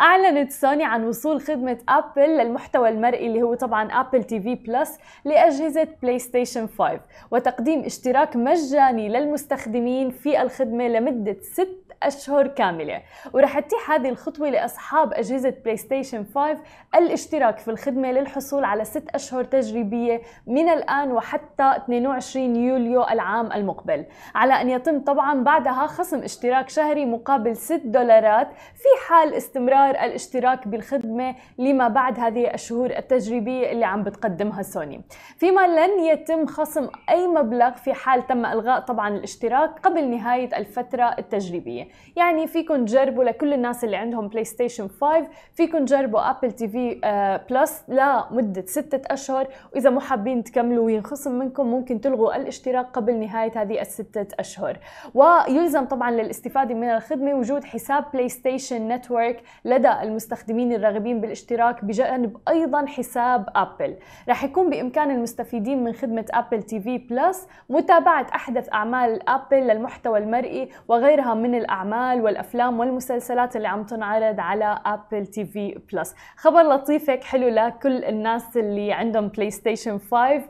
أعلنت سوني عن وصول خدمة أبل للمحتوى المرئي اللي هو طبعا أبل تي في بلس لأجهزة بلاي ستيشن 5 وتقديم اشتراك مجاني للمستخدمين في الخدمة لمدة ست أشهر كاملة ورح تتيح هذه الخطوة لأصحاب أجهزة بلاي ستيشن 5 الاشتراك في الخدمة للحصول على ست أشهر تجريبية من الآن وحتى 22 يوليو العام المقبل على أن يتم طبعا بعدها خصم اشتراك شهري مقابل 6 دولارات في حال استمرار الاشتراك بالخدمة لما بعد هذه الشهور التجريبية اللي عم بتقدمها سوني فيما لن يتم خصم أي مبلغ في حال تم إلغاء طبعا الاشتراك قبل نهاية الفترة التجريبية يعني فيكم تجربوا لكل الناس اللي عندهم بلاي ستيشن 5 فيكم تجربوا ابل تي في بلس لمده ستة اشهر واذا مو حابين تكملوا وينخصم منكم ممكن تلغوا الاشتراك قبل نهايه هذه الستة اشهر ويلزم طبعا للاستفاده من الخدمه وجود حساب بلاي ستيشن نتورك لدى المستخدمين الراغبين بالاشتراك بجانب ايضا حساب ابل راح يكون بامكان المستفيدين من خدمه ابل تي في بلس متابعه احدث اعمال ابل للمحتوى المرئي وغيرها من الأعمال الأعمال والأفلام والمسلسلات اللي عم تنعرض على أبل تي في بلس خبر لطيفك حلو لكل الناس اللي عندهم بلاي ستيشن 5